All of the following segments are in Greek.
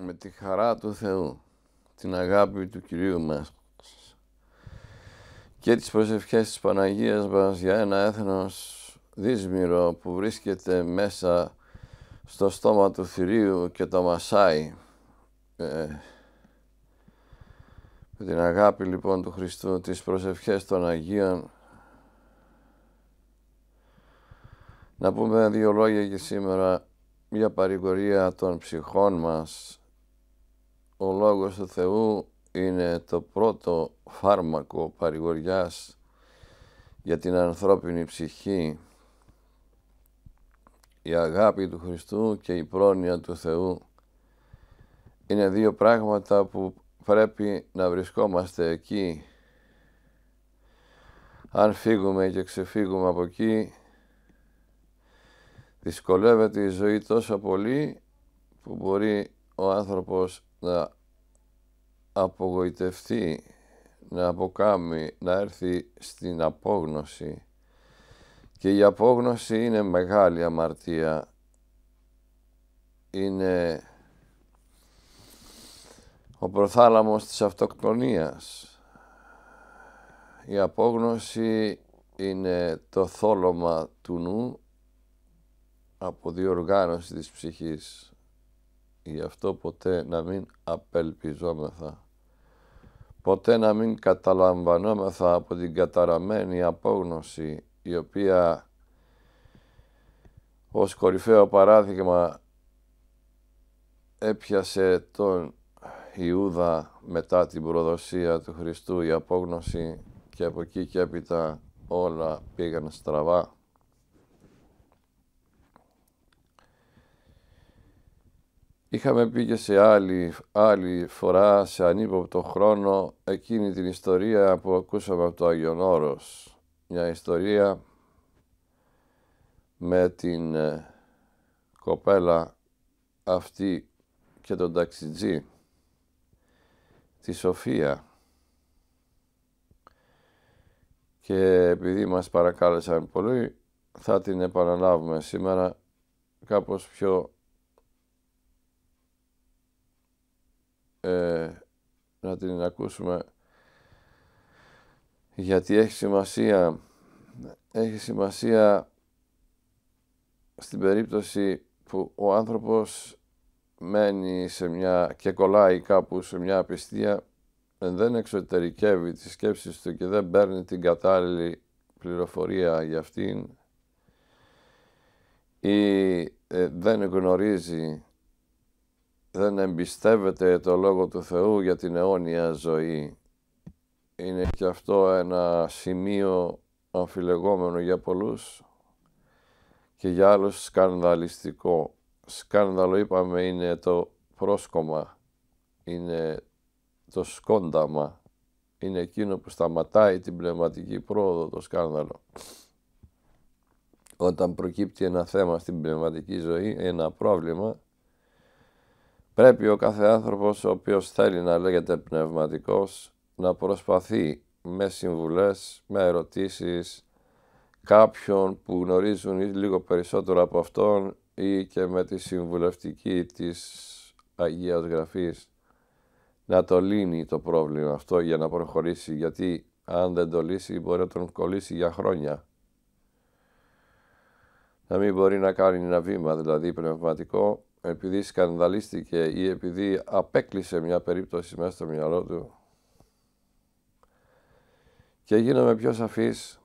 με τη χαρά του Θεού, την αγάπη του Κυρίου μας και τις προσευχές της Παναγίας μας για ένα έθνος δύσμυρο που βρίσκεται μέσα στο στόμα του θηρίου και το μασάει. Ε, με την αγάπη λοιπόν του Χριστού, τις προσευχές των Αγίων, να πούμε δύο λόγια και σήμερα μια παρηγορία των ψυχών μας ο Λόγος του Θεού είναι το πρώτο φάρμακο παρηγοριάς για την ανθρώπινη ψυχή. Η αγάπη του Χριστού και η πρόνοια του Θεού είναι δύο πράγματα που πρέπει να βρισκόμαστε εκεί. Αν φύγουμε και ξεφύγουμε από εκεί, δυσκολεύεται η ζωή τόσο πολύ που μπορεί ο άνθρωπος να απογοητευτεί, να αποκάμει, να έρθει στην απόγνωση και η απόγνωση είναι μεγάλη αμαρτία, είναι ο προθάλαμος της αυτοκτονίας. Η απόγνωση είναι το θόλωμα του νου από διοργάνωση της ψυχής. Γι' αυτό ποτέ να μην απελπιζόμεθα. Ποτέ να μην καταλαμβανόμεθα από την καταραμένη απόγνωση η οποία ως κορυφαίο παράδειγμα έπιασε τον Ιούδα μετά την προδοσία του Χριστού η απόγνωση και από εκεί και έπειτα όλα πήγαν στραβά. Είχαμε πει και σε άλλη, άλλη φορά, σε ανύποπτο χρόνο, εκείνη την ιστορία που ακούσαμε από το Άγιον Όρος. Μια ιστορία με την ε, κοπέλα αυτή και τον ταξιτζή, τη Σοφία. Και επειδή μας παρακάλεσαν πολύ, θα την επαναλάβουμε σήμερα κάπως πιο Ε, να την ακούσουμε γιατί έχει σημασία έχει σημασία στην περίπτωση που ο άνθρωπος μένει σε μια και κολλάει κάπου σε μια απιστία δεν εξωτερικεύει τις σκέψεις του και δεν παίρνει την κατάλληλη πληροφορία για αυτήν ή ε, δεν γνωρίζει δεν εμπιστεύεται το Λόγο του Θεού για την αιώνια ζωή. Είναι και αυτό ένα σημείο αμφιλεγόμενο για πολλούς και για άλλους σκανδαλιστικό. Σκάνδαλο είπαμε είναι το πρόσκομα, είναι το σκόνταμα, είναι εκείνο που σταματάει την πνευματική πρόοδο το σκάνδαλο. Όταν προκύπτει ένα θέμα στην πνευματική ζωή, ένα πρόβλημα, Πρέπει ο κάθε άνθρωπος ο οποίος θέλει να λέγεται πνευματικός να προσπαθεί με συμβουλές, με ερωτήσεις κάποιον που γνωρίζουν ή λίγο περισσότερο από αυτόν ή και με τη συμβουλευτική της Αγίας Γραφής να το λύνει το πρόβλημα αυτό για να προχωρήσει γιατί αν δεν το λύσει μπορεί να τον κολλήσει για χρόνια. Να μην μπορεί να κάνει ένα βήμα δηλαδή πνευματικό επειδή σκανδαλίστηκε ή επειδή απέκλεισε μια περίπτωση μέσα στο μυαλό του και γίνομαι πιο σαφής,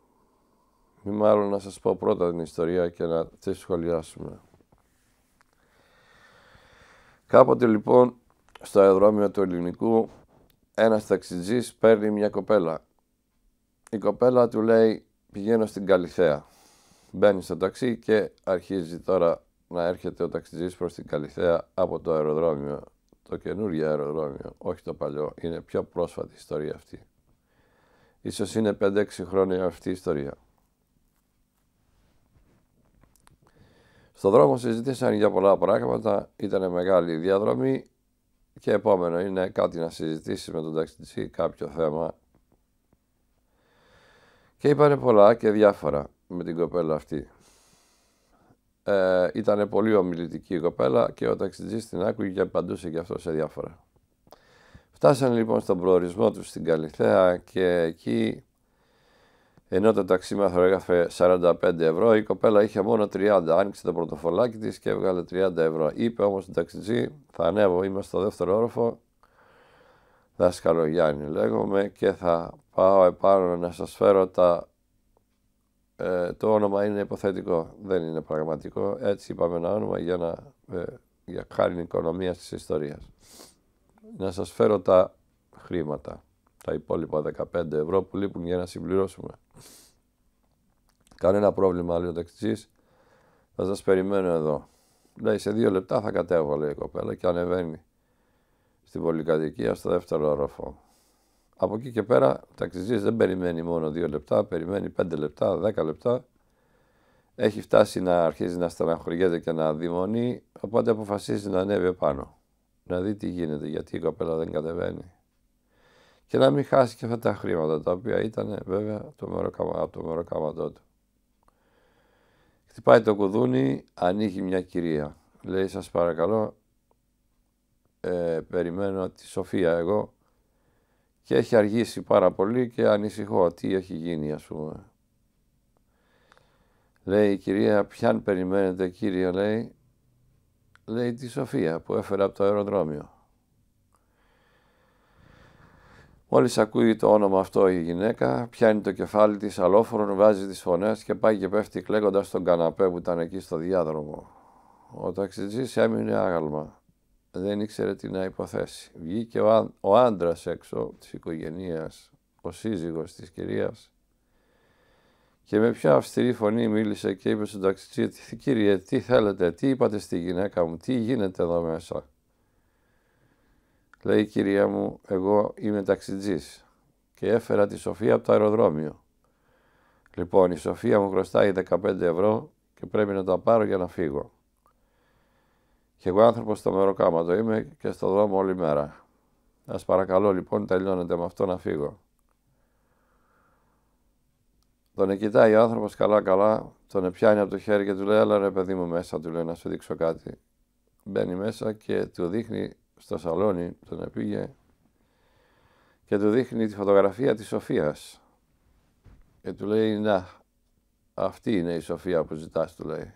μη μάλλον να σας πω πρώτα την ιστορία και να τη σχολιάσουμε. Κάποτε λοιπόν στο αεροδρόμιο του ελληνικού ένας ταξιτζής παίρνει μια κοπέλα. Η κοπέλα του λέει πηγαίνω στην Καλυθέα. Μπαίνει στο ταξί και αρχίζει τώρα να έρχεται ο ταξιτζής προς την Καλυθέα από το αεροδρόμιο. Το καινούργιο αεροδρόμιο, όχι το παλιό, είναι πιο πρόσφατη ιστορία αυτή. Ίσως είναι 5-6 χρόνια αυτή η ιστορία. Στον δρόμο συζητήσαν για πολλά πράγματα, ήταν μεγάλη η διαδρομή και επόμενο είναι κάτι να συζητήσει με τον ταξιτζή, κάποιο θέμα. Και είπανε πολλά και διάφορα με την κοπέλα αυτή. Ε, ήταν πολύ ομιλητική η κοπέλα και ο ταξιτζής την άκουγε και απαντούσε και αυτό σε διάφορα. Φτάσανε λοιπόν στον προορισμό τους στην Καλυθέα και εκεί ενώ το ταξίμαθρο έγραφε 45 ευρώ, η κοπέλα είχε μόνο 30. Άνοιξε το πρωτοφολάκι της και έβγαλε 30 ευρώ. Είπε όμως στον ταξιτζή, θα ανέβω, είμαι στο δεύτερο όροφο, δάσκαλο Γιάννη λέγομαι και θα πάω επάνω να σας φέρω τα ε, το όνομα είναι υποθετικό, δεν είναι πραγματικό. Έτσι είπαμε ένα όνομα για, να, ε, για χάρη οικονομίας της ιστορίας. Να σας φέρω τα χρήματα, τα υπόλοιπα 15 ευρώ που λείπουν για να συμπληρώσουμε. Κανένα πρόβλημα, λέει ο Θα σας περιμένω εδώ. Λέει, σε δύο λεπτά θα κατέβω, λέει η κοπέλα και ανεβαίνει στην πολυκατοικία στο δεύτερο ροφό. Από εκεί και πέρα, ο ταξιτζής δεν περιμένει μόνο δύο λεπτά, περιμένει πέντε λεπτά, δέκα λεπτά. Έχει φτάσει να αρχίζει να στεναχωριέται και να δημονεί, οπότε αποφασίζει να ανέβει επάνω. Να δει τι γίνεται, γιατί η κοπέλα δεν κατεβαίνει. Και να μην χάσει και αυτά τα χρήματα, τα οποία ήταν ε, βέβαια το μεροκάμα, από το μεροκάματό του. Χτυπάει το κουδούνι, ανοίγει μια κυρία. Λέει, σας παρακαλώ, ε, περιμένω τη Σοφία εγώ και έχει αργήσει πάρα πολύ και ανησυχώ τι έχει γίνει ας πούμε. Λέει η κυρία, ποιαν περιμένετε κύριε, λέει, λέει τη Σοφία που έφερε από το αεροδρόμιο. Μόλις ακούει το όνομα αυτό η γυναίκα, πιάνει το κεφάλι της αλόφορον, βάζει τις φωνές και πάει και πέφτει κλέγοντα στον καναπέ που ήταν εκεί στο διάδρομο. Ο ταξιτζής έμεινε άγαλμα δεν ήξερε τι να υποθέσει. Βγήκε ο, ο άντρας έξω της οικογενείας, ο σύζυγος της κυρίας και με πιο αυστηρή φωνή μίλησε και είπε στον ταξιτζή «Κύριε, τι θέλετε, τι είπατε στη γυναίκα μου, τι γίνεται εδώ μέσα». Λέει «Κυρία μου, εγώ είμαι ταξιτζής και έφερα τη Σοφία από το αεροδρόμιο. Λοιπόν, η Σοφία μου χρωστάει 15 ευρώ και πρέπει να τα πάρω για να φύγω. Και εγώ άνθρωπος στο μεροκάματο είμαι και στο δρόμο όλη μέρα. Να παρακαλώ λοιπόν, τελειώνετε με αυτό να φύγω. Τον κοιτάει ο άνθρωπος καλά-καλά, τον πιάνει από το χέρι και του λέει: Έλα ρε παιδί μου μέσα, του λέει να σου δείξω κάτι. Μπαίνει μέσα και του δείχνει στο σαλόνι, τον πήγε και του δείχνει τη φωτογραφία της Σοφίας. Και του λέει, να, αυτή είναι η Σοφία που ζητάς, του λέει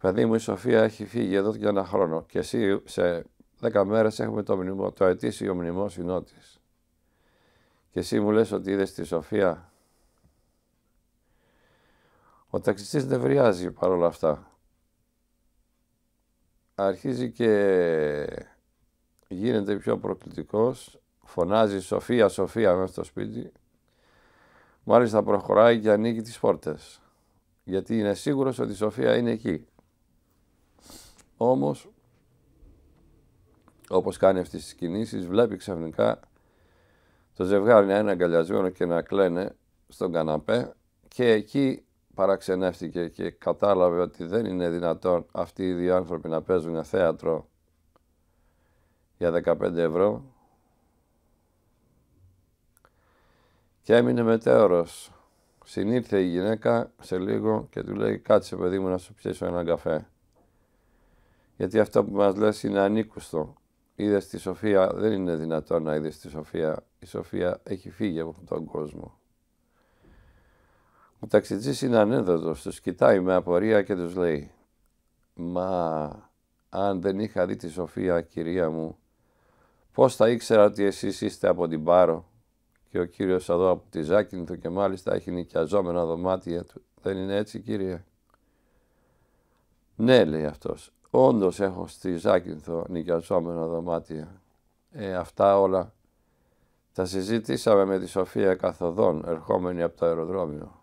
παιδί μου η Σοφία έχει φύγει εδώ και ένα χρόνο και εσύ σε δέκα μέρες έχουμε το, μνημό, το ετήσιο μνημόσυνό τη. Και εσύ μου λες ότι είδες τη Σοφία. Ο ταξιστής νευριάζει παρόλα αυτά. Αρχίζει και γίνεται πιο προκλητικός, φωνάζει Σοφία, Σοφία μέσα στο σπίτι. Μάλιστα προχωράει και ανοίγει τις πόρτες. Γιατί είναι σίγουρος ότι η Σοφία είναι εκεί. Όμως, όπως κάνει αυτές τις κινήσεις, βλέπει ξαφνικά το ζευγάρι να είναι αγκαλιασμένο και να κλαίνε στον καναπέ και εκεί παραξενεύτηκε και κατάλαβε ότι δεν είναι δυνατόν αυτοί οι δύο άνθρωποι να παίζουν ένα θέατρο για 15 ευρώ και έμεινε μετέωρος. Συνήρθε η γυναίκα σε λίγο και του λέει «Κάτσε παιδί μου να σου πιέσω έναν καφέ». Γιατί αυτό που μας λες είναι ανήκουστο. Είδες τη Σοφία, δεν είναι δυνατόν να είδες τη Σοφία. Η Σοφία έχει φύγει από τον κόσμο. Ο ταξιτζή είναι ανέδοτο, τους κοιτάει με απορία και τους λέει: Μα αν δεν είχα δει τη Σοφία, κυρία μου, πώς θα ήξερα ότι εσείς είστε από την Πάρο και ο κύριος εδώ από τη του και μάλιστα έχει νοικιαζόμενα δωμάτια του. Δεν είναι έτσι, κύριε. Ναι, λέει αυτός, Όντως έχω στη Ζάκυνθο νοικιαζόμενα δωμάτια. Ε, αυτά όλα τα συζητήσαμε με τη Σοφία καθοδόν, ερχόμενη από το αεροδρόμιο.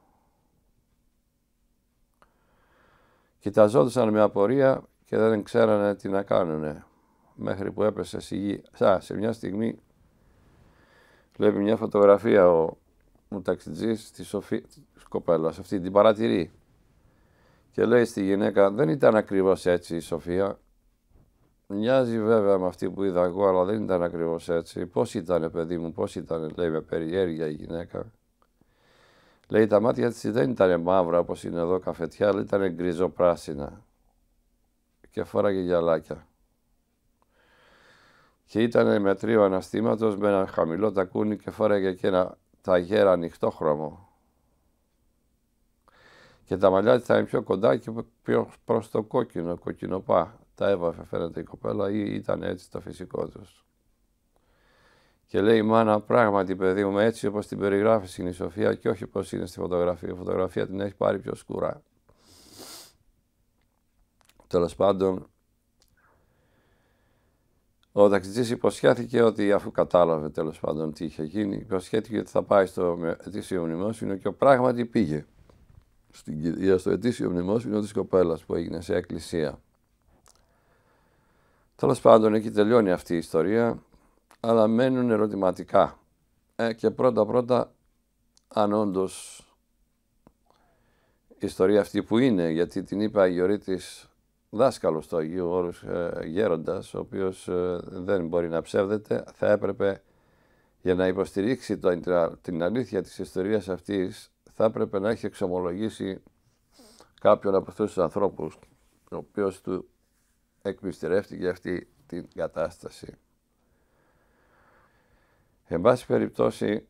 Κοιταζόντουσαν με απορία και δεν ξέρανε τι να κάνουνε. Μέχρι που έπεσε στη γη. σε μια στιγμή βλέπει μια φωτογραφία ο, μου ταξιτζής της Σοφίας κοπέλας. Αυτή την παρατηρεί. Και λέει στη γυναίκα, δεν ήταν ακριβώς έτσι η Σοφία. Μοιάζει βέβαια με αυτή που είδα εγώ, αλλά δεν ήταν ακριβώς έτσι. Πώς ήταν παιδί μου, πώς ήταν; λέει με περιέργεια η γυναίκα. Λέει τα μάτια της δεν ήταν μαύρα όπως είναι εδώ καφετιά, αλλά ήταν γκριζοπράσινα. Και φόραγε γυαλάκια. Και ήταν με τρίο αναστήματος, με ένα χαμηλό τακούνι και φόραγε και ένα ταγέρα ανοιχτό χρώμο και τα μαλλιά της ήταν πιο κοντά και πιο προς το κόκκινο, κοκκινοπά. Τα έβαφε φαίνεται η κοπέλα ή ήταν έτσι το φυσικό τους. Και λέει η μάνα, πράγματι παιδί μου, έτσι όπως την περιγράφεις στην η Σοφία και όχι πως είναι στη φωτογραφία. Η φωτογραφία την έχει πάρει πιο σκουρά. Τέλος πάντων, ο ταξιτζής υποσχέθηκε ότι αφού κατάλαβε τέλος πάντων τι είχε γίνει, υποσχέθηκε ότι θα πάει στο ετήσιο μνημόσυνο και πράγματι πήγε στην Κυρία, στο ετήσιο μνημόσυνο της κοπέλας που έγινε σε εκκλησία. Τέλος πάντων, εκεί τελειώνει αυτή η ιστορία, αλλά μένουν ερωτηματικά. Ε, και πρώτα-πρώτα, αν όντως η ιστορία αυτή που είναι, γιατί την είπε Αγιορείτης δάσκαλος του Αγίου ε, Γέροντας, ο οποίος ε, δεν μπορεί να ψεύδεται, θα έπρεπε για να υποστηρίξει το, την αλήθεια της ιστορίας αυτής θα έπρεπε να έχει εξομολογήσει κάποιον από αυτούς τους ανθρώπους ο οποίος του εκμυστηρεύτηκε αυτή την κατάσταση. Εν πάση περιπτώσει,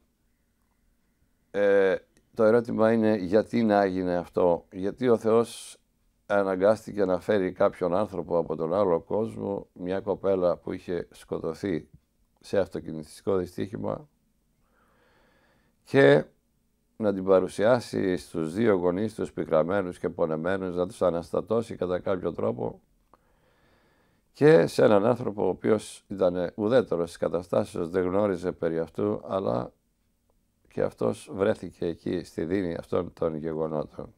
ε, το ερώτημα είναι γιατί να έγινε αυτό. Γιατί ο Θεός αναγκάστηκε να φέρει κάποιον άνθρωπο από τον άλλο κόσμο, μια κοπέλα που είχε σκοτωθεί σε αυτοκινητιστικό δυστύχημα και να την παρουσιάσει στους δύο γονείς τους πικραμένους και πονεμένους, να τους αναστατώσει κατά κάποιο τρόπο και σε έναν άνθρωπο ο οποίος ήταν ουδέτερος στις καταστάσεις, δεν γνώριζε περί αυτού, αλλά και αυτός βρέθηκε εκεί στη δίνη αυτών των γεγονότων.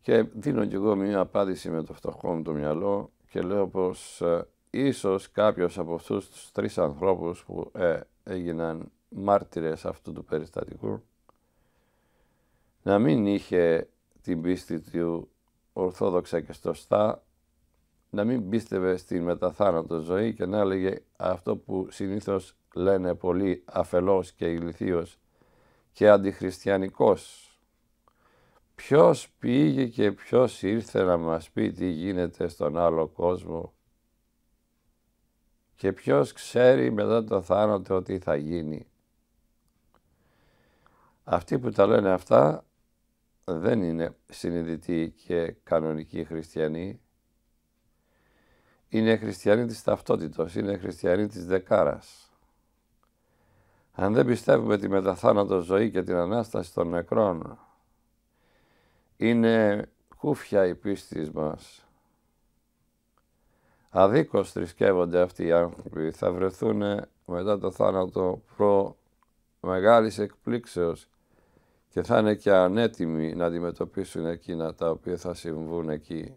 Και δίνω κι εγώ μια απάντηση με το φτωχό μου το μυαλό και λέω πως ε, ίσως κάποιος από αυτούς τους τρεις ανθρώπους που ε, έγιναν μάρτυρες αυτού του περιστατικού, να μην είχε την πίστη του ορθόδοξα και στοστά, να μην πίστευε στη μεταθάνατο ζωή και να έλεγε αυτό που συνήθως λένε πολύ αφελός και ηλικίως και αντιχριστιανικός. Ποιος πήγε και ποιος ήρθε να μας πει τι γίνεται στον άλλο κόσμο και ποιος ξέρει μετά το θάνατο τι θα γίνει. Αυτοί που τα λένε αυτά δεν είναι συνειδητοί και κανονικοί χριστιανοί. Είναι χριστιανοί της ταυτότητος, είναι χριστιανοί της δεκάρας. Αν δεν πιστεύουμε τη μεταθάνατο ζωή και την Ανάσταση των νεκρών, είναι κούφια η πίστη μας αδίκως θρησκεύονται αυτοί οι άνθρωποι, θα βρεθούν μετά το θάνατο προ μεγάλης εκπλήξεως και θα είναι και ανέτοιμοι να αντιμετωπίσουν εκείνα τα οποία θα συμβούν εκεί.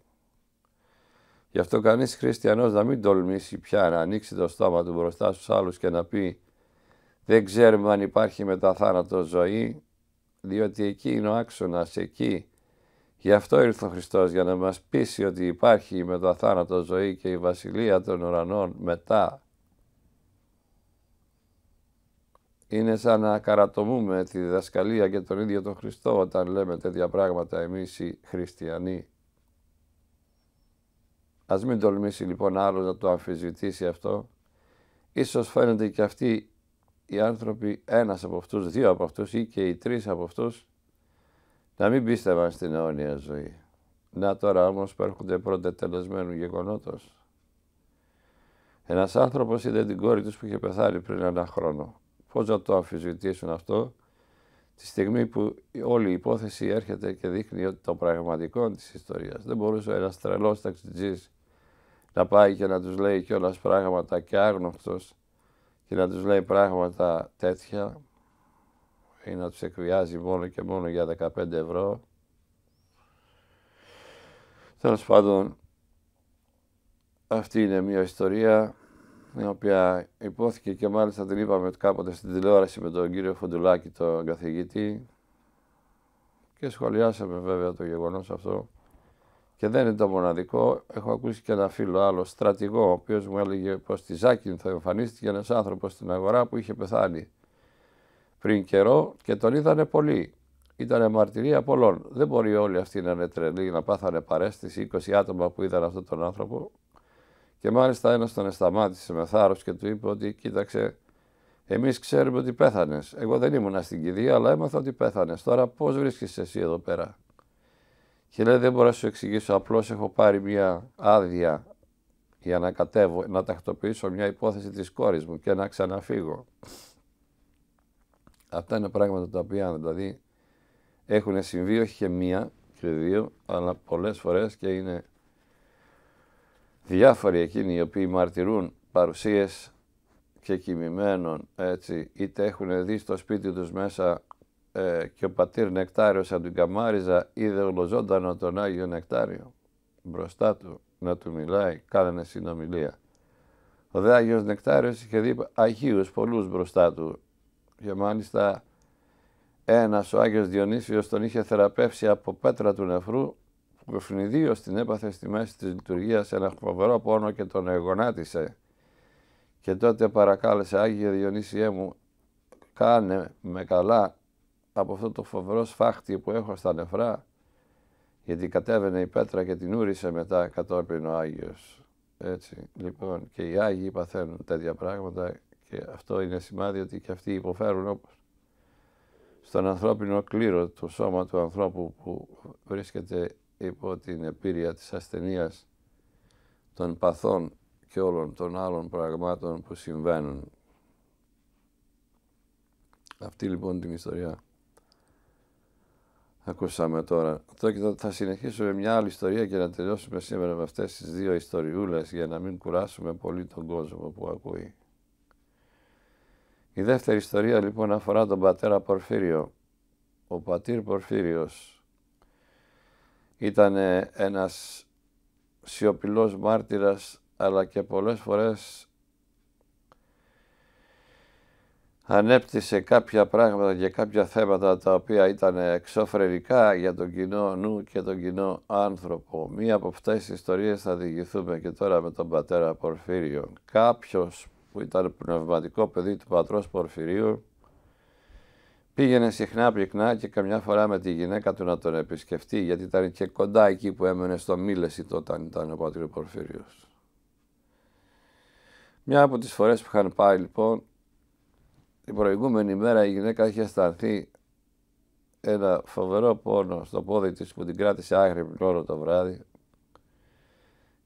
Γι' αυτό κανείς χριστιανός να μην τολμήσει πια να ανοίξει το στόμα του μπροστά στους άλλους και να πει «Δεν ξέρουμε αν υπάρχει μετά θάνατο ζωή, διότι εκεί είναι ο άξονας, εκεί Γι' αυτό ήρθε ο Χριστός για να μας πείσει ότι υπάρχει το αθάνατο ζωή και η βασιλεία των ουρανών μετά. Είναι σαν να καρατομούμε τη διδασκαλία και τον ίδιο τον Χριστό όταν λέμε τέτοια πράγματα εμείς οι χριστιανοί. Ας μην τολμήσει λοιπόν άλλος να το αμφισβητήσει αυτό. Ίσως φαίνεται και αυτοί οι άνθρωποι, ένας από αυτούς, δύο από αυτούς ή και οι τρεις από αυτούς, να μην πίστευαν στην αιώνια ζωή. Να τώρα όμως έρχονται πρώτα τελεσμένου γεγονότος. Ένας άνθρωπος είδε την κόρη τους που είχε πεθάνει πριν ένα χρόνο. Πώς να το αμφισβητήσουν αυτό τη στιγμή που όλη η υπόθεση έρχεται και δείχνει ότι το πραγματικό της ιστορίας. Δεν μπορούσε ένας τρελός ταξιτζής να πάει και να τους λέει κιόλας πράγματα και άγνωστος και να τους λέει πράγματα τέτοια ή να τους εκβιάζει μόνο και μόνο για 15 ευρώ. Τέλος πάντων, αυτή είναι μια ιστορία η οποία υπόθηκε και μάλιστα την είπαμε κάποτε στην τηλεόραση με τον κύριο Φοντουλάκη, τον καθηγητή και σχολιάσαμε βέβαια το γεγονός αυτό και δεν είναι το μοναδικό. Έχω ακούσει και ένα φίλο άλλο στρατηγό, ο οποίος μου έλεγε πως στη Ζάκη θα εμφανίστηκε ένας άνθρωπος στην αγορά που είχε πεθάνει πριν καιρό και τον είδανε πολλοί. Ήταν μαρτυρία πολλών. Δεν μπορεί όλοι αυτοί να είναι τρελοί, να πάθανε παρέστηση. 20 άτομα που είδαν αυτόν τον άνθρωπο. Και μάλιστα ένας τον σταμάτησε με θάρρος και του είπε ότι κοίταξε, εμείς ξέρουμε ότι πέθανες. Εγώ δεν ήμουν στην κηδεία, αλλά έμαθα ότι πέθανες. Τώρα πώς βρίσκεσαι εσύ εδώ πέρα. Και λέει: Δεν μπορώ να σου εξηγήσω. Απλώς έχω πάρει μια άδεια για να κατέβω, να τακτοποιήσω μια υπόθεση της κόρης μου και να ξαναφύγω. Αυτά είναι πράγματα τα οποία δηλαδή έχουν συμβεί όχι και μία και δύο, αλλά πολλές φορές και είναι διάφοροι εκείνοι οι οποίοι μαρτυρούν παρουσίες και κοιμημένων, έτσι, είτε έχουν δει στο σπίτι τους μέσα ε, και ο πατήρ Νεκτάριος από την Καμάριζα είδε ολοζώντανο τον Άγιο Νεκτάριο μπροστά του να του μιλάει, κάνανε συνομιλία. Ο δε Άγιος Νεκτάριος είχε δει Αγίους πολλούς μπροστά του και μάλιστα ένας ο Άγιος Διονύσιος τον είχε θεραπεύσει από πέτρα του νεφρού που ευνηδίως την έπαθε στη μέση της λειτουργίας ένα φοβερό πόνο και τον εγονάτισε. Και τότε παρακάλεσε Άγιε Διονύσιέ μου κάνε με καλά από αυτό το φοβερό σφάχτη που έχω στα νεφρά γιατί κατέβαινε η πέτρα και την ούρισε μετά κατόπιν ο Άγιος. Έτσι, λοιπόν, και οι Άγιοι παθαίνουν τέτοια πράγματα και αυτό είναι σημάδι ότι και αυτοί υποφέρουν όπως στον ανθρώπινο κλήρο του σώμα του ανθρώπου που βρίσκεται υπό την επίρρεια της ασθενείας των παθών και όλων των άλλων πραγμάτων που συμβαίνουν. Αυτή λοιπόν την ιστορία ακούσαμε τώρα. Τώρα θα συνεχίσουμε μια άλλη ιστορία και να τελειώσουμε σήμερα με αυτές τις δύο ιστοριούλες για να μην κουράσουμε πολύ τον κόσμο που ακούει. Η δεύτερη ιστορία λοιπόν αφορά τον πατέρα Πορφύριο. Ο πατήρ Πορφύριος ήταν ένας σιωπηλός μάρτυρας αλλά και πολλές φορές ανέπτυσε κάποια πράγματα και κάποια θέματα τα οποία ήταν εξωφρενικά για τον κοινό νου και τον κοινό άνθρωπο. Μία από αυτές τις ιστορίες θα διηγηθούμε και τώρα με τον πατέρα Πορφύριο. Κάποιος που ήταν πνευματικό παιδί του πατρός Πορφυρίου, πήγαινε συχνά πυκνά και καμιά φορά με τη γυναίκα του να τον επισκεφτεί, γιατί ήταν και κοντά εκεί που έμενε στο Μίλεση όταν ήταν ο πατρός Πορφυρίος. Μια από τις φορές που είχαν πάει λοιπόν, την προηγούμενη μέρα η γυναίκα είχε αισθανθεί ένα φοβερό πόνο στο πόδι της που την κράτησε άγρυπνο όλο το βράδυ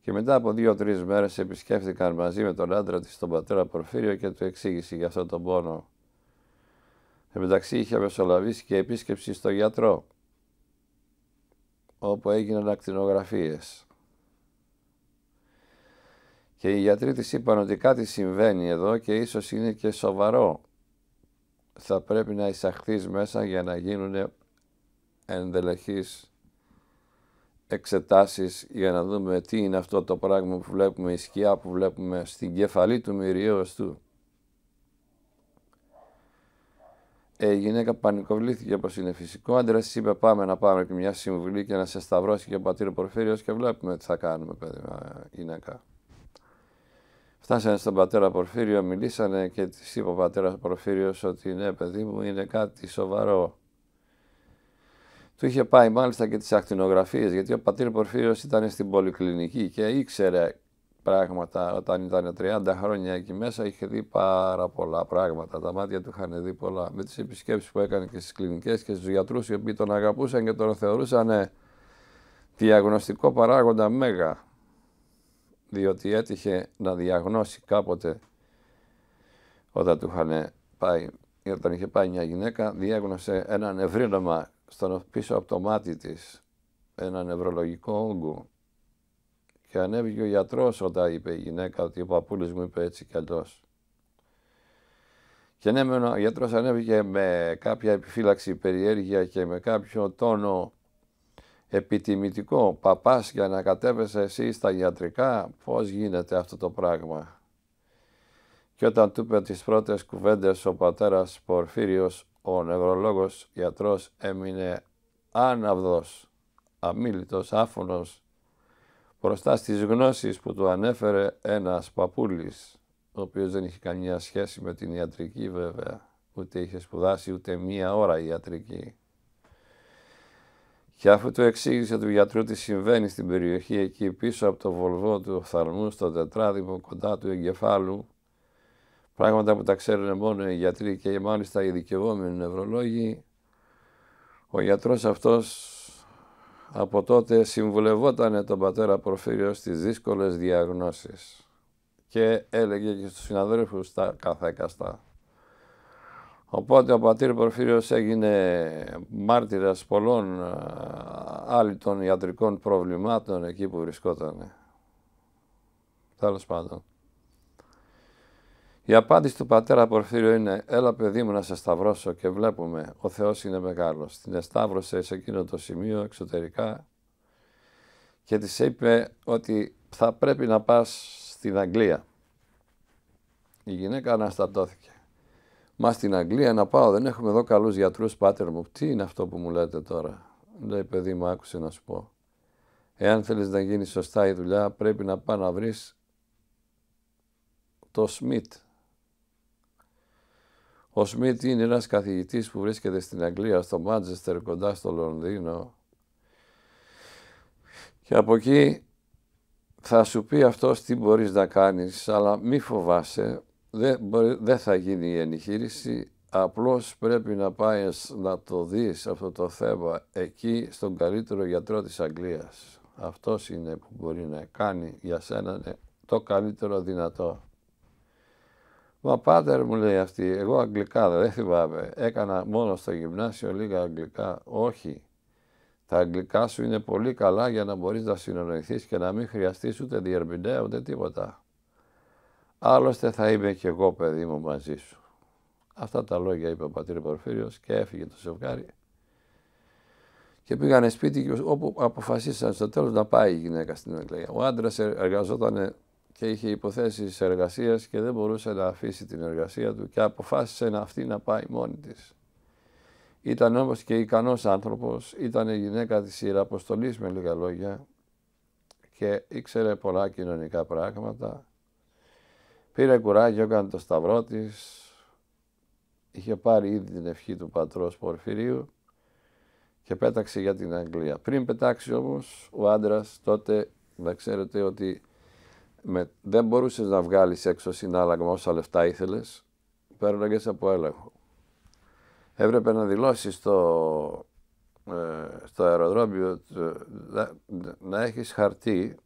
και μετά από δύο-τρει μέρες επισκέφθηκαν μαζί με τον άντρα της τον πατέρα Πορφύριο και του εξήγησε για αυτό τον πόνο. Εν μεταξύ είχε μεσολαβήσει και επίσκεψη στο γιατρό, όπου έγιναν ακτινογραφίες. Και οι γιατροί της είπαν ότι κάτι συμβαίνει εδώ και ίσως είναι και σοβαρό. Θα πρέπει να εισαχθείς μέσα για να γίνουν ενδελεχείς εξετάσεις για να δούμε τι είναι αυτό το πράγμα που βλέπουμε, η σκιά που βλέπουμε στην κεφαλή του μυρίου του. Ε, η γυναίκα πανικοβλήθηκε όπως είναι φυσικό. Ο άντρας είπε πάμε να πάμε και μια συμβουλή και να σε σταυρώσει και ο πατήρ Πορφύριος και βλέπουμε τι θα κάνουμε παιδί, ε, γυναίκα. Φτάσανε στον πατέρα Πορφύριο, μιλήσανε και της είπε ο πατέρας Πορφύριος ότι ναι παιδί μου είναι κάτι σοβαρό. Του είχε πάει μάλιστα και τις ακτινογραφίες, γιατί ο πατήρ Πορφύριος ήταν στην πολυκλινική και ήξερε πράγματα όταν ήταν 30 χρόνια εκεί μέσα. Είχε δει πάρα πολλά πράγματα. Τα μάτια του είχαν δει πολλά. Με τις επισκέψεις που έκανε και στις κλινικές και στους γιατρούς, οι οποίοι τον αγαπούσαν και τον θεωρούσαν ε, διαγνωστικό παράγοντα μέγα. Διότι έτυχε να διαγνώσει κάποτε όταν του είχαν πάει, όταν είχε πάει μια γυναίκα, διέγνωσε έναν ευρύνομα στον πίσω από το μάτι της ένα νευρολογικό όγκο και ανέβηκε ο γιατρός όταν είπε η γυναίκα ότι ο παππούλης μου είπε έτσι κι αλλιώς. Και ναι, ο γιατρός ανέβηκε με κάποια επιφύλαξη, περιέργεια και με κάποιο τόνο επιτιμητικό. Παπάς για να κατέβεσαι εσύ στα ιατρικά, πώς γίνεται αυτό το πράγμα. Και όταν του είπε τις πρώτες κουβέντες ο πατέρας Πορφύριος ο νευρολόγος γιατρός έμεινε άναυδος, αμίλητος, άφωνος, μπροστά στις γνώσεις που του ανέφερε ένας παπούλης, ο οποίος δεν είχε καμία σχέση με την ιατρική βέβαια, ούτε είχε σπουδάσει ούτε μία ώρα ιατρική. Και αφού του εξήγησε του γιατρού τι συμβαίνει στην περιοχή εκεί πίσω από το βολβό του οφθαλμού στο τετράδιμο κοντά του εγκεφάλου, Πράγματα που τα ξέρουν μόνο οι γιατροί και μάλιστα οι δικαιωμένοι νευρολόγοι. Ο γιατρός αυτός από τότε συμβουλευόταν τον πατέρα Προφύριο στις δύσκολες διαγνώσεις και έλεγε και στους συναδέλφους τα καθέκαστα. Οπότε ο πατήρ προφυρίος έγινε μάρτυρας πολλών άλλων ιατρικών προβλημάτων εκεί που βρισκόταν. Τέλος πάντων. Η απάντηση του πατέρα Πορφύριο είναι «Έλα παιδί μου να σε σταυρώσω και βλέπουμε, ο Θεός είναι μεγάλος». Την εσταύρωσε σε εκείνο το σημείο εξωτερικά και της είπε ότι θα πρέπει να πας στην Αγγλία. Η γυναίκα αναστατώθηκε. Μα στην Αγγλία να πάω, δεν έχουμε εδώ καλούς γιατρούς πάτερ μου. Τι είναι αυτό που μου λέτε τώρα. Λέει παιδί μου άκουσε να σου πω. Εάν θέλεις να γίνεις σωστά η δουλειά πρέπει να πάει να βρεις το Σμιτ, ο Σμιτ είναι ένας καθηγητής που βρίσκεται στην Αγγλία, στο Μάντζεστερ, κοντά στο Λονδίνο. Και από εκεί θα σου πει αυτός τι μπορείς να κάνεις, αλλά μη φοβάσαι, δεν, θα γίνει η ενηχείρηση, απλώς πρέπει να πάεις να το δεις αυτό το θέμα εκεί στον καλύτερο γιατρό της Αγγλίας. Αυτός είναι που μπορεί να κάνει για σένα ναι, το καλύτερο δυνατό. Μα πάτερ μου λέει αυτή, εγώ αγγλικά δεν θυμάμαι. Έκανα μόνο στο γυμνάσιο λίγα αγγλικά. Όχι. Τα αγγλικά σου είναι πολύ καλά για να μπορείς να συνονοηθείς και να μην χρειαστείς ούτε διερμηνέα ούτε τίποτα. Άλλωστε θα είμαι και εγώ παιδί μου μαζί σου. Αυτά τα λόγια είπε ο πατήρ Πορφύριος και έφυγε το ζευγάρι. Και πήγανε σπίτι όπου αποφασίσαν στο τέλος να πάει η γυναίκα στην Αγγλία. Ο άντρας εργαζόταν και είχε υποθέσεις εργασίας και δεν μπορούσε να αφήσει την εργασία του και αποφάσισε να αυτή να πάει μόνη της. Ήταν όμως και ικανός άνθρωπος, ήταν η γυναίκα της Ιεραποστολής με λίγα λόγια και ήξερε πολλά κοινωνικά πράγματα. Πήρε κουράγιο, έκανε το σταυρό της, είχε πάρει ήδη την ευχή του πατρός Πορφυρίου και πέταξε για την Αγγλία. Πριν πετάξει όμως, ο άντρας τότε να ξέρετε ότι με, δεν μπορούσες να βγάλεις έξω συνάλλαγμα όσα λεφτά ήθελες, παίρναγες από έλεγχο. Έπρεπε να δηλώσεις στο, ε, στο αεροδρόμιο να, να έχεις χαρτί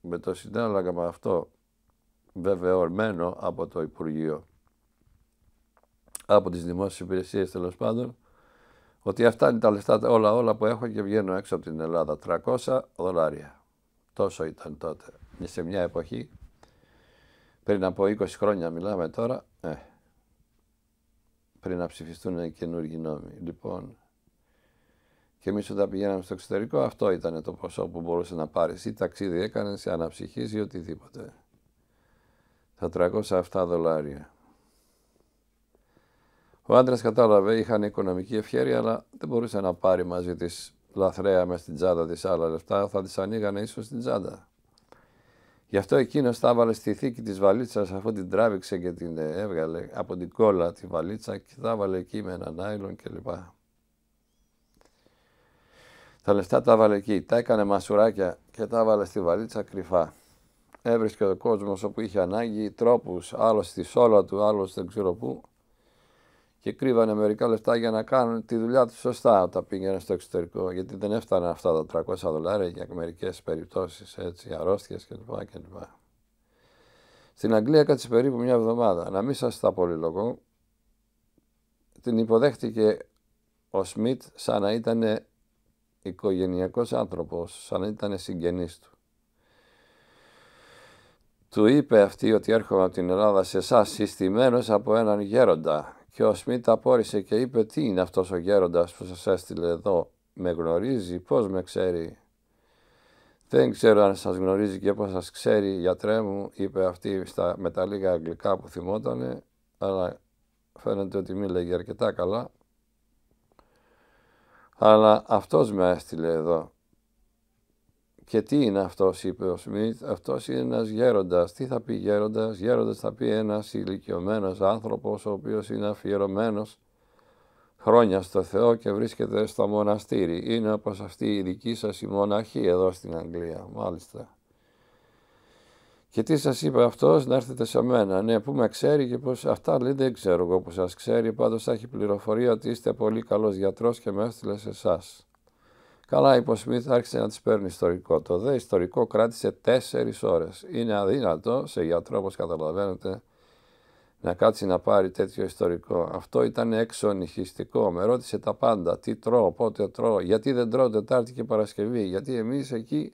με το συνάλλαγμα αυτό βεβαιωμένο από το Υπουργείο, από τις δημόσιες υπηρεσίες τέλος πάντων, ότι αυτά είναι τα λεφτά όλα όλα που έχω και βγαίνω έξω από την Ελλάδα. 300 δολάρια. Τόσο ήταν τότε σε μια εποχή, πριν από 20 χρόνια μιλάμε τώρα, ε, πριν να ψηφιστούν καινούργιοι νόμοι. Λοιπόν, και εμείς όταν πηγαίναμε στο εξωτερικό, αυτό ήταν το ποσό που μπορούσε να πάρεις. Ή ταξίδι έκανες, ή αναψυχή, ή οτιδήποτε. Τα 307 δολάρια. Ο άντρας κατάλαβε, είχαν οικονομική ευχαίρεια, αλλά δεν μπορούσε να πάρει μαζί της λαθρέα μες στην τσάντα της άλλα λεφτά. Θα της ανοίγανε ίσως στην τσάντα. Γι' αυτό εκείνος τα έβαλε στη θήκη της βαλίτσας, αφού την τράβηξε και την ε, έβγαλε από την κόλλα τη βαλίτσα και τα έβαλε εκεί με έναν άϊλον κλπ. Τα λεφτά τα έβαλε εκεί, τα έκανε μασουράκια και τα έβαλε στη βαλίτσα κρυφά. Έβρισκε ο κόσμος όπου είχε ανάγκη τρόπους, άλλος στη σόλα του, άλλος δεν ξέρω πού, και κρύβανε μερικά λεφτά για να κάνουν τη δουλειά τους σωστά όταν πήγαιναν στο εξωτερικό. Γιατί δεν έφταναν αυτά τα 300 δολάρια για μερικές περιπτώσεις, έτσι, αρρώστιες κλπ. κλπ. Στην Αγγλία κάτσε περίπου μια εβδομάδα. Να μην σας τα πολυλογώ, την υποδέχτηκε ο Σμιτ σαν να ήταν οικογενειακός άνθρωπος, σαν να ήταν συγγενής του. Του είπε αυτή ότι έρχομαι από την Ελλάδα σε εσάς συστημένος από έναν γέροντα και ο Σμιτ απόρρισε και είπε τι είναι αυτός ο γέροντας που σας έστειλε εδώ. Με γνωρίζει, πώς με ξέρει. Δεν ξέρω αν σας γνωρίζει και πώς σας ξέρει γιατρέ μου, είπε αυτή στα, με τα λίγα αγγλικά που θυμότανε, αλλά φαίνεται ότι μίλεγε αρκετά καλά. Αλλά αυτός με έστειλε εδώ. Και τι είναι αυτός, είπε ο Σμίθ, αυτός είναι ένας γέροντας, Τι θα πει γέροντας, Γέροντας θα πει ένας ηλικιωμένος άνθρωπος, ο οποίος είναι αφιερωμένος, χρόνια στο Θεό και βρίσκεται στο μοναστήρι. Είναι όπως αυτή η δική σας η μοναχή εδώ στην Αγγλία, μάλιστα. Και τι σας είπε αυτός να έρθετε σε μένα. Ναι, που με ξέρει και πω αυτά λέει δεν ξέρω εγώ που σας ξέρει. Πάντως θα έχει πληροφορία ότι είστε πολύ καλός γιατρός και με έστειλε σε εσάς. Καλά, η Ποσμίθ άρχισε να τη παίρνει ιστορικό. Το δε ιστορικό κράτησε τέσσερις ώρες. Είναι αδύνατο σε γιατρό, όπως καταλαβαίνετε, να κάτσει να πάρει τέτοιο ιστορικό. Αυτό ήταν εξονυχιστικό. Με ρώτησε τα πάντα. Τι τρώω, πότε τρώω, γιατί δεν τρώω Τετάρτη και Παρασκευή. Γιατί εμείς εκεί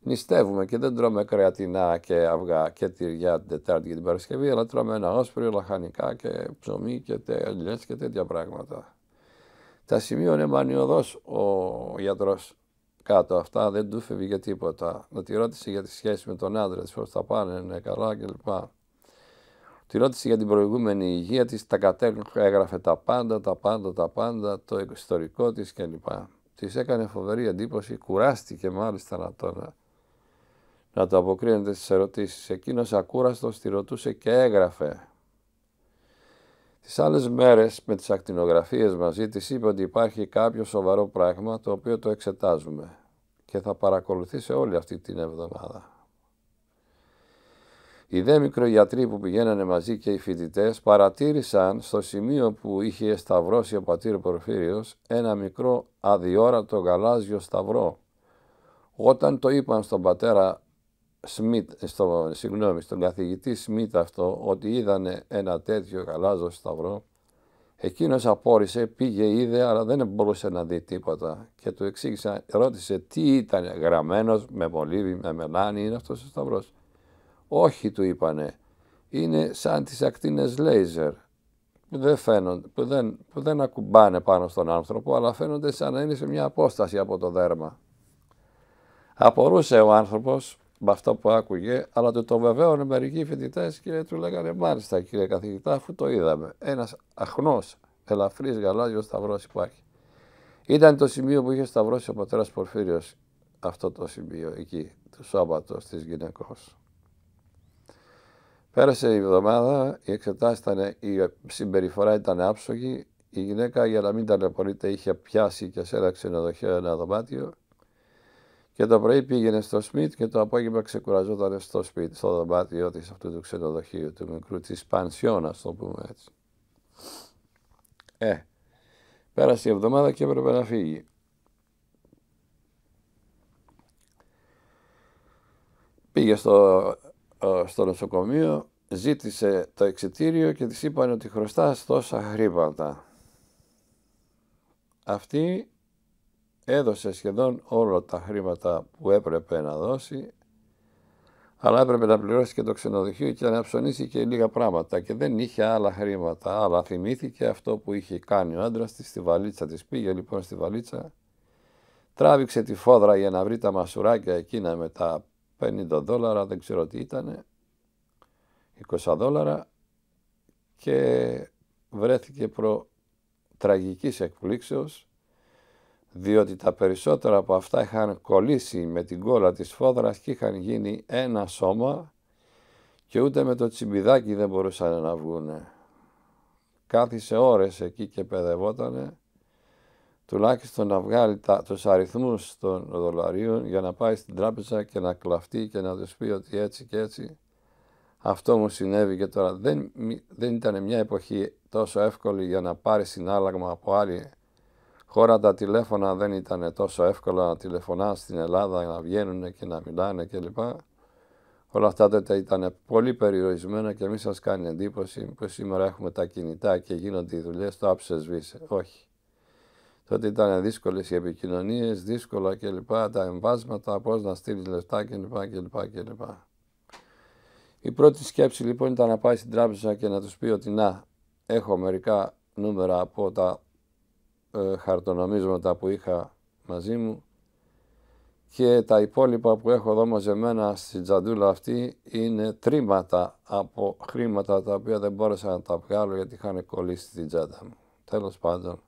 νηστεύουμε και δεν τρώμε κρεατινά και αυγά και τυριά την Τετάρτη και την Παρασκευή, αλλά τρώμε ένα όσπριο, λαχανικά και ψωμί και και τέτοια πράγματα. Τα σημείωνε μανιωδός ο γιατρός κάτω. Αυτά δεν του φεύγει τίποτα. Να τη ρώτησε για τη σχέση με τον άντρα της πώς θα πάνε, είναι καλά κλπ. Τη ρώτησε για την προηγούμενη υγεία της, τα κατέγραφε τα πάντα, τα πάντα, τα πάντα, το ιστορικό της κλπ. Της έκανε φοβερή εντύπωση, κουράστηκε μάλιστα να τον να το αποκρίνεται στις ερωτήσεις. Εκείνος ακούραστος τη ρωτούσε και έγραφε Τις άλλες μέρες με τις ακτινογραφίες μαζί της είπε ότι υπάρχει κάποιο σοβαρό πράγμα το οποίο το εξετάζουμε και θα παρακολουθήσει όλη αυτή την εβδομάδα. Οι δε μικρογιατροί που πηγαίνανε μαζί και οι φοιτητές παρατήρησαν στο σημείο που είχε σταυρώσει ο πατήρ Πορφύριος ένα μικρό αδιόρατο γαλάζιο σταυρό. Όταν το είπαν στον πατέρα Σμιτ, στο, συγγνώμη, στον καθηγητή Σμιτ αυτό, ότι είδανε ένα τέτοιο γαλάζο σταυρό, Εκείνος απόρρισε, πήγε, είδε, αλλά δεν μπορούσε να δει τίποτα και του εξήγησε, ρώτησε τι ήταν γραμμένος με μολύβι, με μελάνι, είναι αυτός ο σταυρός. Όχι, του είπανε, είναι σαν τις ακτίνες λέιζερ, που δεν, φαίνονται, που, δεν, που δεν ακουμπάνε πάνω στον άνθρωπο, αλλά φαίνονται σαν να είναι σε μια απόσταση από το δέρμα. Απορούσε ο άνθρωπος με αυτό που άκουγε, αλλά το, το βεβαίωνε μερικοί φοιτητές και του λέγανε μάλιστα κύριε καθηγητά, αφού το είδαμε. Ένας αχνός, ελαφρύς γαλάζιος σταυρός υπάρχει. Ήταν το σημείο που είχε σταυρώσει ο πατέρας Πορφύριος, αυτό το σημείο εκεί, του Σάββατο τη γυναικό. Πέρασε η εβδομάδα, η εξετάσει ήταν, η συμπεριφορά ήταν άψογη. Η γυναίκα για να μην ταλαιπωρείται είχε πιάσει και σε ένα ξενοδοχείο ένα δωμάτιο και το πρωί πήγαινε στο Σμιτ και το απόγευμα ξεκουραζόταν στο σπίτι, στο δωμάτιό της αυτού του ξενοδοχείου, του μικρού της Πανσιόν, ας το πούμε έτσι. Ε, πέρασε η εβδομάδα και έπρεπε να φύγει. Πήγε στο, ε, στο νοσοκομείο, ζήτησε το εξιτήριο και της είπαν ότι χρωστάς τόσα χρήματα. Αυτή έδωσε σχεδόν όλα τα χρήματα που έπρεπε να δώσει, αλλά έπρεπε να πληρώσει και το ξενοδοχείο και να ψωνίσει και λίγα πράγματα και δεν είχε άλλα χρήματα, αλλά θυμήθηκε αυτό που είχε κάνει ο άντρας της στη βαλίτσα της. Πήγε λοιπόν στη βαλίτσα, τράβηξε τη φόδρα για να βρει τα μασουράκια εκείνα με τα 50 δόλαρα, δεν ξέρω τι ήταν, 20 δόλαρα και βρέθηκε προ τραγικής εκπλήξεως διότι τα περισσότερα από αυτά είχαν κολλήσει με την κόλλα της φόδρας και είχαν γίνει ένα σώμα και ούτε με το τσιμπιδάκι δεν μπορούσαν να βγούνε. Κάθισε ώρες εκεί και παιδευότανε, τουλάχιστον να βγάλει τα, τους αριθμούς των δολαρίων για να πάει στην τράπεζα και να κλαφτεί και να τους πει ότι έτσι και έτσι. Αυτό μου συνέβη και τώρα δεν, δεν ήταν μια εποχή τόσο εύκολη για να πάρει συνάλλαγμα από άλλη χώρα τα τηλέφωνα δεν ήταν τόσο εύκολα να τηλεφωνάς στην Ελλάδα να βγαίνουν και να μιλάνε κλπ. Όλα αυτά τότε ήταν πολύ περιορισμένα και μη σας κάνει εντύπωση που σήμερα έχουμε τα κινητά και γίνονται οι δουλειές, το άψε σβήσε. Όχι. Τότε ήταν δύσκολες οι επικοινωνίες, δύσκολα κλπ. Τα εμβάσματα, πώς να στείλεις λεφτά κλπ. κλπ, κλπ. Η πρώτη σκέψη λοιπόν ήταν να πάει στην τράπεζα και να τους πει ότι να, έχω μερικά νούμερα από τα ε, χαρτονομίσματα που είχα μαζί μου και τα υπόλοιπα που έχω εδώ μαζεμένα στην τζαντούλα αυτή είναι τρίματα από χρήματα τα οποία δεν μπόρεσα να τα βγάλω γιατί είχαν κολλήσει την τσάντα μου. Τέλος πάντων.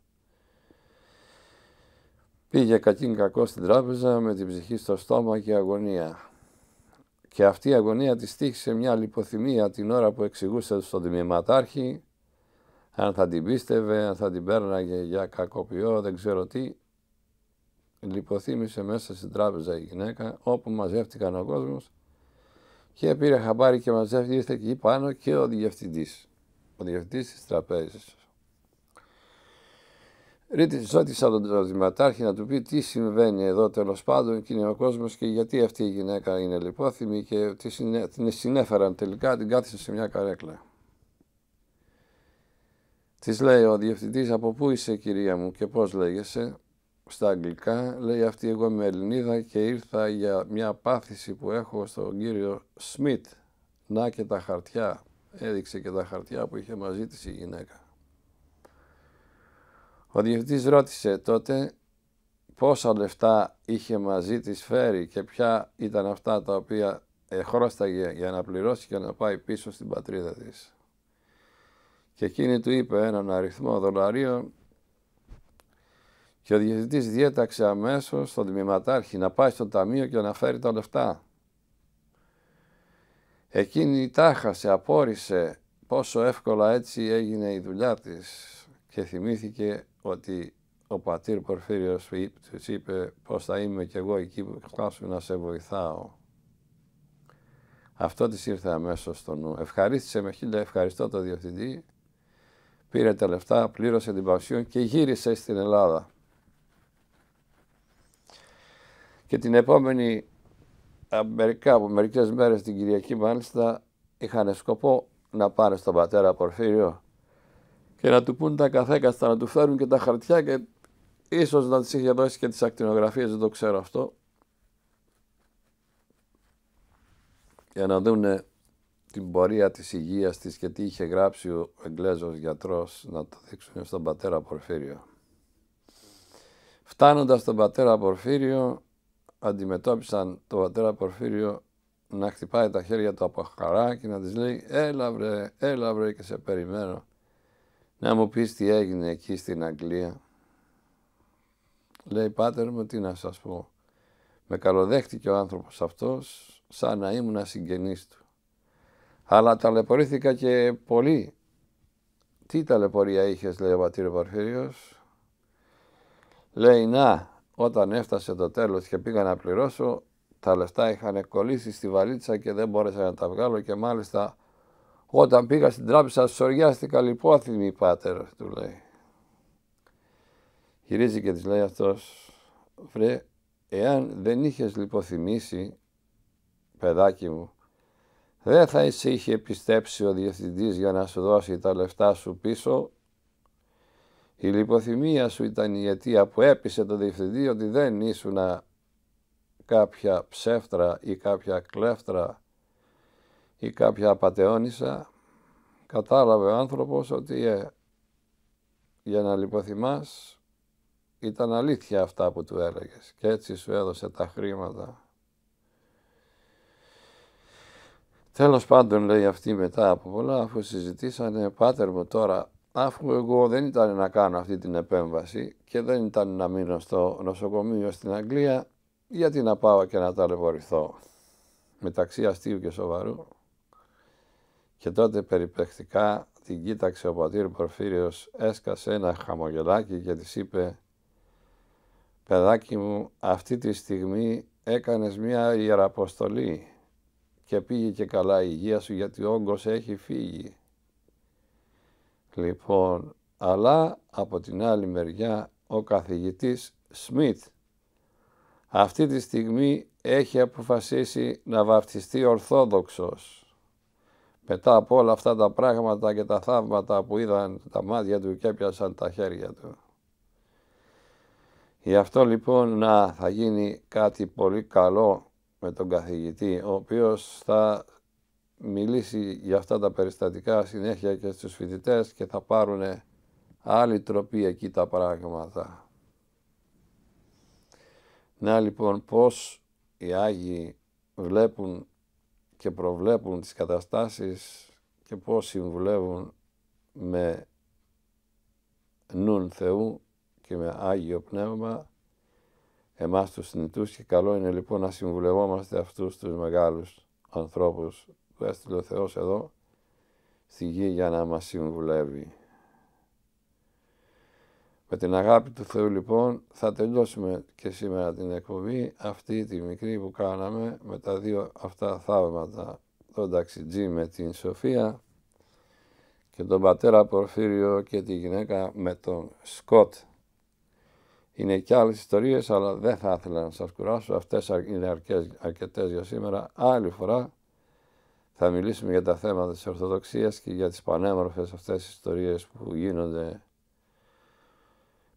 Πήγε κακήν κακό στην τράπεζα με την ψυχή στο στόμα και αγωνία. Και αυτή η αγωνία τη τύχησε μια λιποθυμία την ώρα που εξηγούσε στον τμήματάρχη αν θα την πίστευε, αν θα την πέρναγε για κακοποιό, δεν ξέρω τι. Λιποθύμησε μέσα στην τράπεζα η γυναίκα, όπου μαζεύτηκαν ο κόσμος και πήρε χαμπάρι και μαζεύτηκε, ήρθε εκεί πάνω και ο διευθυντής, ο διευθυντής της τραπέζης. Ρώτησα τον τραπεζιματάρχη να του πει τι συμβαίνει εδώ τέλος πάντων και είναι ο κόσμος και γιατί αυτή η γυναίκα είναι λιπόθυμη και την συνέφεραν τελικά, την κάθισε σε μια καρέκλα. Της λέει ο διευθυντής από πού είσαι κυρία μου και πώς λέγεσαι. Στα αγγλικά λέει αυτή εγώ είμαι Ελληνίδα και ήρθα για μια πάθηση που έχω στον κύριο Σμιτ. Να και τα χαρτιά. Έδειξε και τα χαρτιά που είχε μαζί της η γυναίκα. Ο διευθυντής ρώτησε τότε πόσα λεφτά είχε μαζί της φέρει και ποια ήταν αυτά τα οποία εχρώσταγε για να πληρώσει και να πάει πίσω στην πατρίδα της και εκείνη του είπε έναν αριθμό δολαρίων και ο διευθυντής διέταξε αμέσως στον τμήματάρχη να πάει στο ταμείο και να φέρει τα λεφτά. Εκείνη τάχασε, απόρρισε πόσο εύκολα έτσι έγινε η δουλειά της και θυμήθηκε ότι ο πατήρ Πορφύριος του είπε πως θα είμαι κι εγώ εκεί που φτάσω να σε βοηθάω. Αυτό της ήρθε αμέσως στο νου. Ευχαρίστησε με χίλια ευχαριστώ τον διευθυντή Πήρε τα λεφτά, πλήρωσε την Παυσιόν και γύρισε στην Ελλάδα. Και την επόμενη, μερικά από μερικές μέρες την Κυριακή μάλιστα, είχαν σκοπό να πάνε στον πατέρα Πορφύριο και να του πούν τα καθέκαστα, να του φέρουν και τα χαρτιά και ίσως να τις είχε δώσει και τις ακτινογραφίες, δεν το ξέρω αυτό, για να δούνε την πορεία της υγείας της και τι είχε γράψει ο Εγγλέζος γιατρός να το δείξουν στον πατέρα Πορφύριο. Φτάνοντας στον πατέρα Πορφύριο αντιμετώπισαν τον πατέρα Πορφύριο να χτυπάει τα χέρια του από χαρά και να της λέει «Έλα βρε, έλα βρε και σε περιμένω να μου πεις τι έγινε εκεί στην Αγγλία». Λέει «Πάτερ μου τι να σας πω». Με καλοδέχτηκε ο άνθρωπος αυτός σαν να ήμουν συγγενής του. Αλλά ταλαιπωρήθηκα και πολύ. Τι ταλαιπωρία είχες, λέει ο πατήρ Πορφύριος. Λέει να, όταν έφτασε το τέλος και πήγα να πληρώσω, τα λεφτά είχαν κολλήσει στη βαλίτσα και δεν μπόρεσα να τα βγάλω και μάλιστα όταν πήγα στην τράπεζα σοριάστηκα λιπόθυμη πάτερ, του λέει. Γυρίζει και της λέει αυτός, βρε, εάν δεν είχες λιποθυμήσει, παιδάκι μου, δεν θα εσύ είχε πιστέψει ο διευθυντής για να σου δώσει τα λεφτά σου πίσω. Η λιποθυμία σου ήταν η αιτία που έπεισε το διευθυντή ότι δεν ήσουν κάποια ψεύτρα ή κάποια κλέφτρα ή κάποια απατεώνησα. Κατάλαβε ο άνθρωπος ότι ε, για να λιποθυμάς ήταν αλήθεια αυτά που του έλεγες και έτσι σου έδωσε τα χρήματα. Τέλος πάντων λέει αυτή μετά από πολλά αφού συζητήσανε πάτερ μου τώρα αφού εγώ δεν ήταν να κάνω αυτή την επέμβαση και δεν ήταν να μείνω στο νοσοκομείο στην Αγγλία γιατί να πάω και να ταλαιπωρηθώ μεταξύ αστείου και σοβαρού και τότε περιπλεκτικά την κοίταξε ο πατήρ Πορφύριος, έσκασε ένα χαμογελάκι και της είπε «Παιδάκι μου, αυτή τη στιγμή έκανες μια ιεραποστολή και πήγε και καλά η υγεία σου γιατί ο όγκος έχει φύγει. Λοιπόν, αλλά από την άλλη μεριά ο καθηγητής Σμιτ αυτή τη στιγμή έχει αποφασίσει να βαφτιστεί Ορθόδοξος. Μετά από όλα αυτά τα πράγματα και τα θαύματα που είδαν τα μάτια του και έπιασαν τα χέρια του. Γι' αυτό λοιπόν να θα γίνει κάτι πολύ καλό με τον καθηγητή, ο οποίος θα μιλήσει για αυτά τα περιστατικά συνέχεια και στους φοιτητές και θα πάρουν άλλη τροπή εκεί τα πράγματα. Να λοιπόν πώς οι Άγιοι βλέπουν και προβλέπουν τις καταστάσεις και πώς συμβουλεύουν με νουν Θεού και με Άγιο Πνεύμα εμάς τους θνητούς και καλό είναι λοιπόν να συμβουλευόμαστε αυτούς τους μεγάλους ανθρώπους που έστειλε ο Θεός εδώ στη γη για να μας συμβουλεύει. Με την αγάπη του Θεού λοιπόν θα τελειώσουμε και σήμερα την εκπομπή αυτή τη μικρή που κάναμε με τα δύο αυτά θαύματα τον ταξιτζή με την Σοφία και τον πατέρα Πορφύριο και τη γυναίκα με τον Σκότ. Είναι και άλλες ιστορίες, αλλά δεν θα ήθελα να σας κουράσω. Αυτές είναι αρκετές για σήμερα. Άλλη φορά θα μιλήσουμε για τα θέματα της Ορθοδοξίας και για τις πανέμορφες αυτές ιστορίες που γίνονται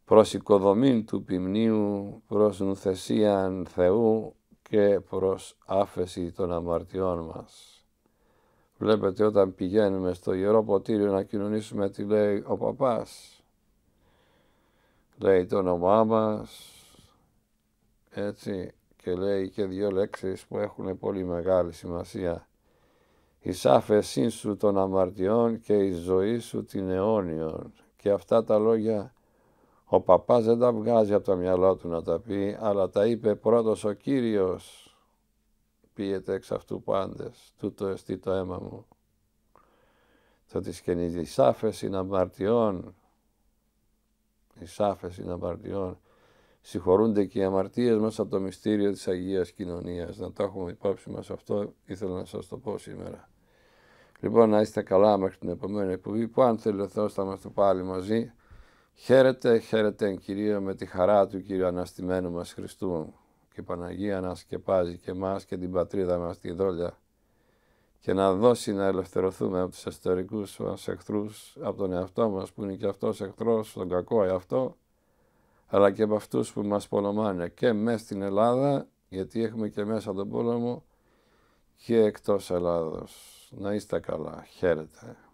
προς οικοδομήν του ποιμνίου, προς νουθεσίαν Θεού και προς άφεση των αμαρτιών μας. Βλέπετε όταν πηγαίνουμε στο Ιερό Ποτήριο να κοινωνήσουμε τι λέει ο παπάς λέει το όνομά έτσι, και λέει και δύο λέξεις που έχουν πολύ μεγάλη σημασία. Η σάφεσή σου των αμαρτιών και η ζωή σου την αιώνιον. Και αυτά τα λόγια ο παπάς δεν τα βγάζει από το μυαλό του να τα πει, αλλά τα είπε πρώτος ο Κύριος. Πήγεται εξ αυτού πάντες, τούτο εστί το αίμα μου. Το της καινής αμαρτιών σάφεση των αμαρτιών. Συγχωρούνται και οι αμαρτίες μας από το μυστήριο της Αγίας Κοινωνίας. Να το έχουμε υπόψη μας αυτό, ήθελα να σας το πω σήμερα. Λοιπόν, να είστε καλά μέχρι την επόμενη εκπομπή που αν θέλει ο Θεός θα είμαστε πάλι μαζί. Χαίρετε, χαίρετε εν Κυρία με τη χαρά του Κύριου Αναστημένου μας Χριστού και Παναγία να σκεπάζει και εμάς και την πατρίδα μας τη δόλια και να δώσει να ελευθερωθούμε από τους εσωτερικούς μας εχθρούς, από τον εαυτό μας που είναι και αυτός εχθρός, τον κακό εαυτό, αλλά και από αυτούς που μας πολεμάνε και μέσα στην Ελλάδα, γιατί έχουμε και μέσα τον πόλεμο, και εκτός Ελλάδος. Να είστε καλά. Χαίρετε.